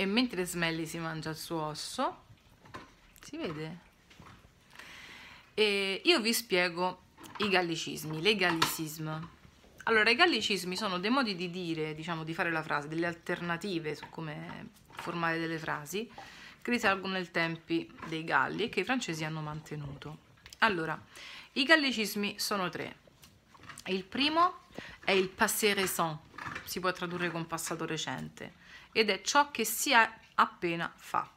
e mentre Smelly si mangia il suo osso si vede e io vi spiego i gallicismi, le gallicism allora i gallicismi sono dei modi di dire, diciamo di fare la frase, delle alternative su come formare delle frasi che risalgono ai tempi dei Galli e che i francesi hanno mantenuto allora, i gallicismi sono tre il primo è il passé récent si può tradurre con passato recente ed è ciò che si è appena fatto.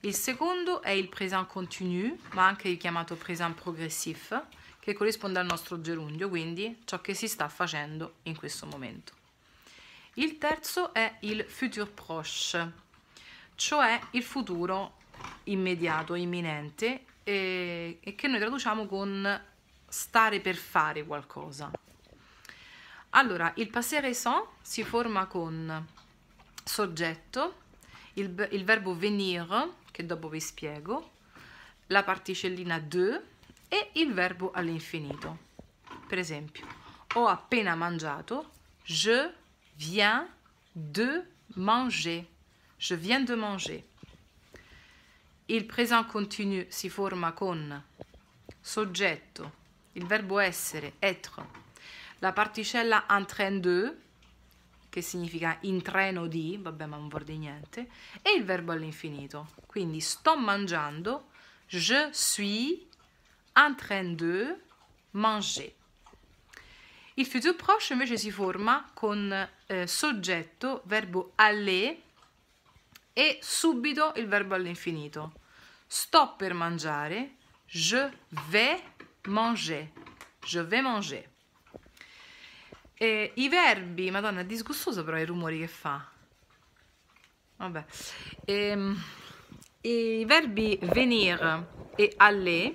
Il secondo è il present continu, ma anche chiamato present progressif, che corrisponde al nostro gerundio, quindi ciò che si sta facendo in questo momento. Il terzo è il futur proche, cioè il futuro immediato, imminente, e, e che noi traduciamo con stare per fare qualcosa. Allora, il passé récent si forma con soggetto, il, il verbo venir, che dopo vi spiego, la particellina de e il verbo all'infinito. Per esempio, ho appena mangiato, je viens de manger. Je viens de manger. Il present continu si forma con soggetto, il verbo essere, être, la particella en train de, che significa in treno di, vabbè ma non vuol dire niente, e il verbo all'infinito. Quindi sto mangiando, je suis en train de manger. Il futuro proche invece si forma con eh, soggetto, verbo aller e subito il verbo all'infinito. Sto per mangiare, je vais manger, je vais manger. E I verbi, madonna, è disgustoso però i rumori che fa. Vabbè. E, ehm, I verbi venir e aller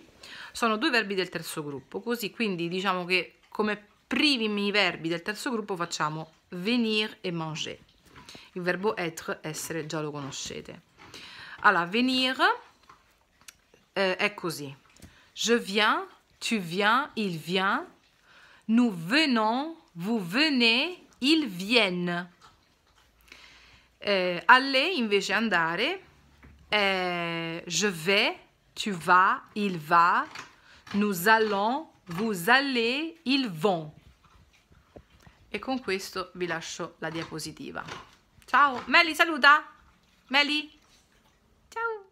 sono due verbi del terzo gruppo, così quindi diciamo che come primi verbi del terzo gruppo facciamo venir e manger. Il verbo être, essere, già lo conoscete. Allora, venir eh, è così. Je viens, tu viens, il vient, nous venons, vous venez, ils viennent. Eh, aller invece andare eh, je vais, tu vas, il va, nous allons, vous allez, ils vont. E con questo vi lascio la diapositiva. Ciao, Meli saluta! Meli, ciao!